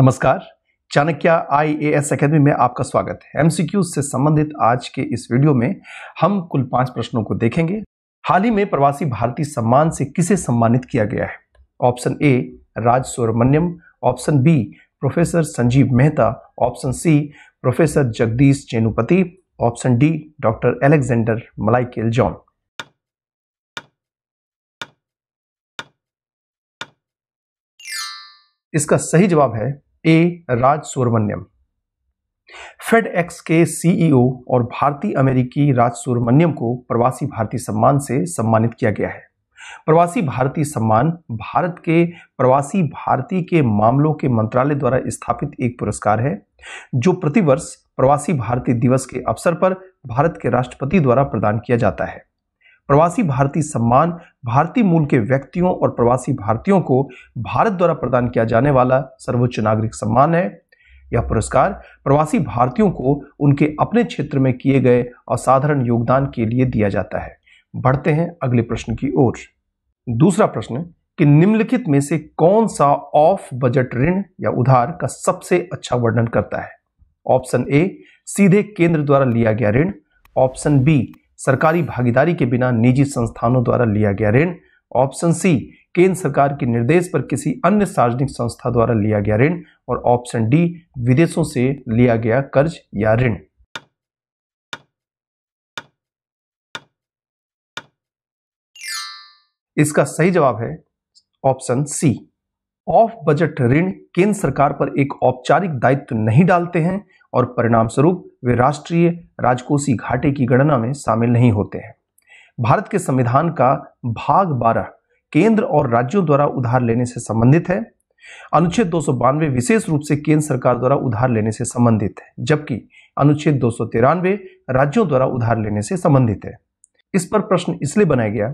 नमस्कार चाणक्य आई A S अकेदमी में आपका स्वागत है एमसीक्यू से संबंधित आज के इस वीडियो में हम कुल पांच प्रश्नों को देखेंगे हाल ही में प्रवासी भारतीय सम्मान से किसे सम्मानित किया गया है option A Raj Subramaniam option B professor Sanjeev Mehta option C professor Jagdish Chenupati option D doctor Alexander Michael John इसका सही जवाब है A Raj Subramaniam FedEx के सीईओ e और भारतीय अमेरिकी राज सुब्रमण्यम को प्रवासी भारतीय सम्मान से सम्मानित किया गया है प्रवासी भारतीय सम्मान भारत के प्रवासी भारतीय के मामलों के मंत्रालय द्वारा स्थापित एक पुरस्कार है जो प्रतिवर्ष प्रवासी भारतीय दिवस के अवसर पर भारत के राष्ट्रपति द्वारा प्रदान किया जाता है प्रवासी भारतीय सम्मान भारतीय मूल के व्यक्तियों और प्रवासी भारतीयों को भारत द्वारा प्रदान किया जाने वाला सर्वोच्च नागरिक सम्मान है यह पुरस्कार प्रवासी भारतीयों को उनके अपने क्षेत्र में किए गए असाधारण योगदान के लिए दिया जाता है बढ़ते हैं अगले प्रश्न की ओर दूसरा प्रश्न कि निम्नलिखित में से कौन सा ऑफ बजट ऋण या उधार का सबसे अच्छा वर्णन करता है ऑप्शन ए सीधे केंद्र द्वारा लिया गया ऋण ऑप्शन बी सरकारी भागीदारी के बिना निजी संस्थानों द्वारा लिया गया ऋण ऑप्शन सी केंद्र सरकार के निर्देश पर किसी अन्य सार्वजनिक संस्था द्वारा लिया गया ऋण और ऑप्शन डी विदेशों से लिया गया कर्ज या ऋण इसका सही जवाब है ऑप्शन सी ऑफ बजट ऋण केंद्र सरकार पर एक औपचारिक दायित्व नहीं डालते हैं और परिणाम स्वरूप वे राष्ट्रीय राजकोषी घाटे की गणना में शामिल नहीं होते हैं भारत के संविधान का भाग बारह केंद्र और राज्यों द्वारा उधार लेने से संबंधित है अनुच्छेद दो विशेष रूप से केंद्र सरकार द्वारा उधार लेने से संबंधित है जबकि अनुच्छेद दो राज्यों द्वारा उधार लेने से संबंधित है इस पर प्रश्न इसलिए बनाया गया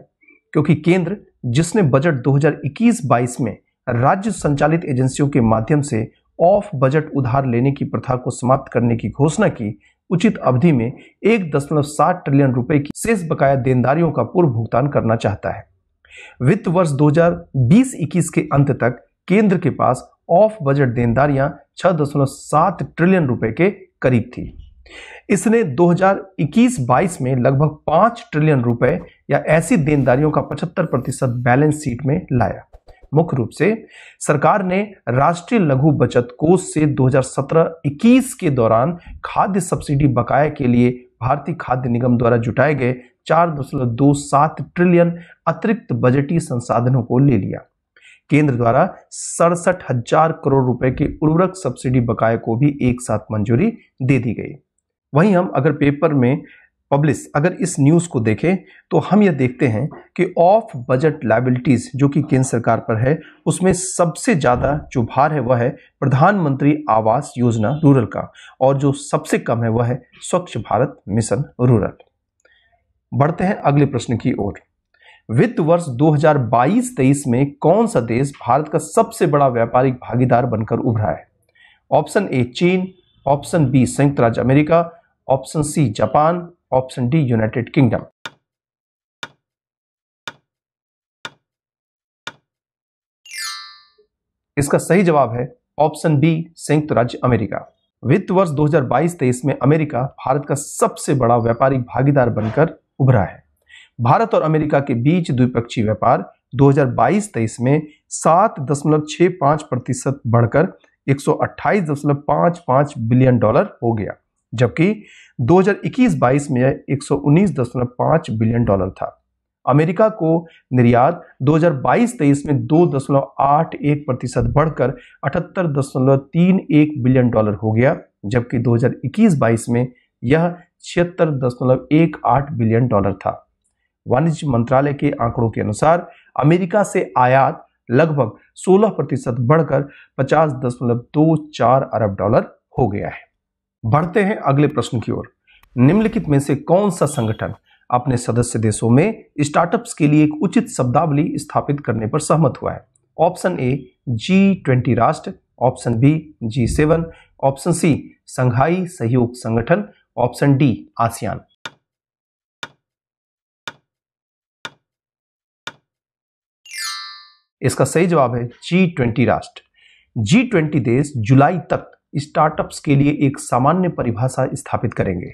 क्योंकि केंद्र जिसने बजट 2021-22 में राज्य संचालित एजेंसियों के माध्यम से ऑफ बजट उधार लेने की प्रथा को समाप्त करने की घोषणा की उचित अवधि में एक दशमलव सात ट्रिलियन रुपए की शेष बकाया देनदारियों का पूर्व भुगतान करना चाहता है वित्त वर्ष 2020-21 के अंत तक केंद्र के पास ऑफ बजट देनदारियां छह दशमलव सात ट्रिलियन रुपए के करीब थी इसने 2021-22 में लगभग पांच ट्रिलियन रुपए या ऐसी देनदारियों का 75 प्रतिशत बैलेंस शीट में लाया मुख्य रूप से सरकार ने राष्ट्रीय लघु बचत कोष से 2017-21 के दौरान खाद्य सब्सिडी बकाया के लिए भारतीय खाद्य निगम द्वारा जुटाए गए चार दशमलव दो सात ट्रिलियन अतिरिक्त बजटीय संसाधनों को ले लिया केंद्र द्वारा सड़सठ हजार करोड़ रुपए के उर्वरक सब्सिडी बकाए को भी एक साथ मंजूरी दे दी गई वहीं हम अगर पेपर में पब्लिश अगर इस न्यूज़ को देखें तो हम यह देखते हैं कि ऑफ बजट लाइबिलिटीज़ जो कि केंद्र सरकार पर है उसमें सबसे ज़्यादा जो भार है वह है प्रधानमंत्री आवास योजना रूरल का और जो सबसे कम है वह है स्वच्छ भारत मिशन रूरल बढ़ते हैं अगले प्रश्न की ओर वित्त वर्ष 2022-23 में कौन सा देश भारत का सबसे बड़ा व्यापारिक भागीदार बनकर उभरा है ऑप्शन ए चीन ऑप्शन बी संयुक्त राज्य अमेरिका option C Japan option D United Kingdom इसका सही जवाब है ऑप्शन बी संयुक्त राज्य अमेरिका वित्त वर्ष 2022-23 में अमेरिका भारत का सबसे बड़ा व्यापारिक भागीदार बनकर उभरा है भारत और अमेरिका के बीच द्विपक्षीय व्यापार 2022-23 में 7.65 प्रतिशत बढ़कर 128.55 बिलियन डॉलर हो गया जबकि 2021-22 में यह 119.5 बिलियन डॉलर था अमेरिका को निर्यात 2022-23 में 2.81 प्रतिशत बढ़कर 78.31 बिलियन डॉलर हो गया जबकि 2021-22 में यह छिहत्तर दशमलव एक आठ बिलियन डॉलर था वाणिज्य मंत्रालय के आंकड़ों के अनुसार अमेरिका से आयात लगभग 16 प्रतिशत बढ़कर 50.24 अरब डॉलर हो गया है बढ़ते हैं अगले प्रश्न की ओर निम्नलिखित में से कौन सा संगठन अपने सदस्य देशों में स्टार्टअप्स के लिए एक उचित शब्दावली स्थापित करने पर सहमत हुआ है ऑप्शन ए जी ट्वेंटी राष्ट्र option B G seven option C Shanghai सहयोग संगठन ऑप्शन डी आसियान इसका सही जवाब है जी ट्वेंटी राष्ट्र जी ट्वेंटी देश जुलाई तक स्टार्टअप्स के लिए एक सामान्य परिभाषा स्थापित करेंगे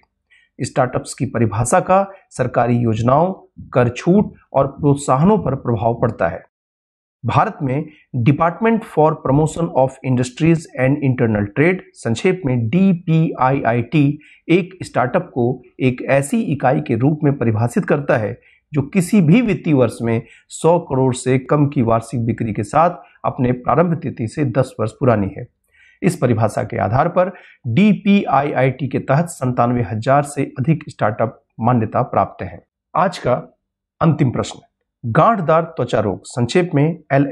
स्टार्टअप्स की परिभाषा का सरकारी योजनाओं कर छूट और प्रोत्साहनों पर प्रभाव पड़ता है भारत में department for promotion of industries and internal trade संक्षेप में डी एक स्टार्टअप को एक ऐसी इकाई के रूप में परिभाषित करता है जो किसी भी वित्तीय वर्ष में 100 करोड़ से कम की वार्षिक बिक्री के साथ अपने प्रारंभ तिथि से 10 वर्ष पुरानी है इस परिभाषा के आधार पर डी के तहत संतानवे हजार से अधिक स्टार्टअप मान्यता प्राप्त हैं आज का अंतिम प्रश्न गांठदार त्वचा रोग संक्षेप में एल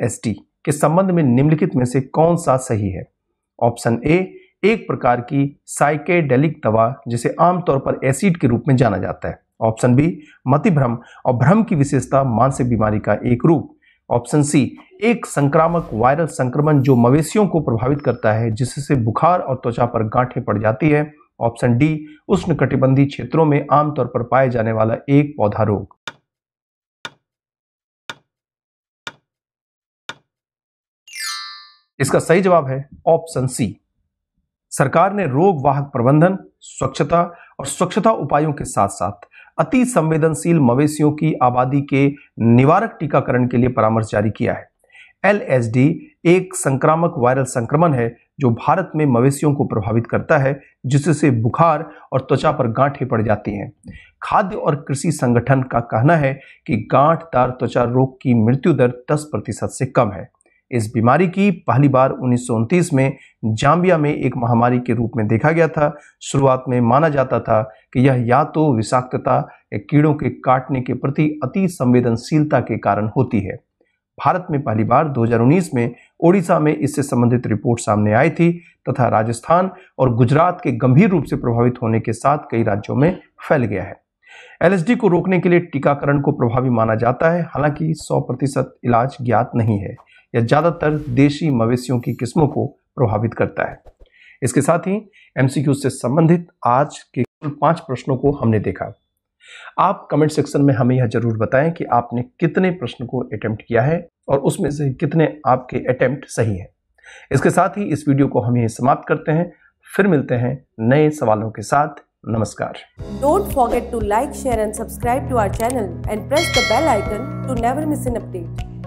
के संबंध में निम्नलिखित में से कौन सा सही है ऑप्शन ए एक प्रकार की साइकेडेलिक दवा जिसे आमतौर पर एसिड के रूप में जाना जाता है ऑप्शन बी मतिभ्रम और भ्रम की विशेषता मानसिक बीमारी का एक रूप ऑप्शन सी एक संक्रामक वायरल संक्रमण जो मवेशियों को प्रभावित करता है जिससे बुखार और त्वचा पर गांठें पड़ जाती है ऑप्शन डी उष्ण कटिबंधी क्षेत्रों में आमतौर पर पाए जाने वाला एक पौधा रोग इसका सही जवाब है ऑप्शन सी सरकार ने रोग वाहक प्रबंधन स्वच्छता और स्वच्छता उपायों के साथ साथ अति संवेदनशील मवेशियों की आबादी के निवारक टीकाकरण के लिए परामर्श जारी किया है एल एक संक्रामक वायरल संक्रमण है जो भारत में मवेशियों को प्रभावित करता है जिससे बुखार और त्वचा पर गांठें पड़ जाती हैं खाद्य और कृषि संगठन का कहना है कि गांठदार त्वचा रोग की मृत्यु दर 10 प्रतिशत से कम है इस बीमारी की पहली बार उन्नीस में जाम्बिया में एक महामारी के रूप में देखा गया था शुरुआत में माना जाता था कि यह या तो विषाक्तता या कीड़ों के काटने के प्रति अति संवेदनशीलता के कारण होती है भारत में पहली बार 2019 में ओडिशा में इससे संबंधित रिपोर्ट सामने आई थी तथा राजस्थान और गुजरात के गंभीर रूप से प्रभावित होने के साथ कई राज्यों में फैल गया है एलएसडी को रोकने के लिए टीकाकरण को प्रभावी माना जाता है हालांकि 100 प्रतिशत इलाज ज्ञात नहीं है यह ज़्यादातर देशी मवेशियों की किस्मों को प्रभावित करता है इसके साथ ही एमसीक्यू से संबंधित आज के कुल पांच प्रश्नों को हमने देखा आप कमेंट सेक्शन में हमें यह जरूर बताएं कि आपने कितने प्रश्न को अटेम्प्ट किया है और उसमें से कितने आपके अटेम्प्ट सही हैं इसके साथ ही इस वीडियो को हम यहीं समाप्त करते हैं फिर मिलते हैं नए सवालों के साथ नमस्कार don't forget to like share and subscribe to our channel and press the bell icon to never miss an update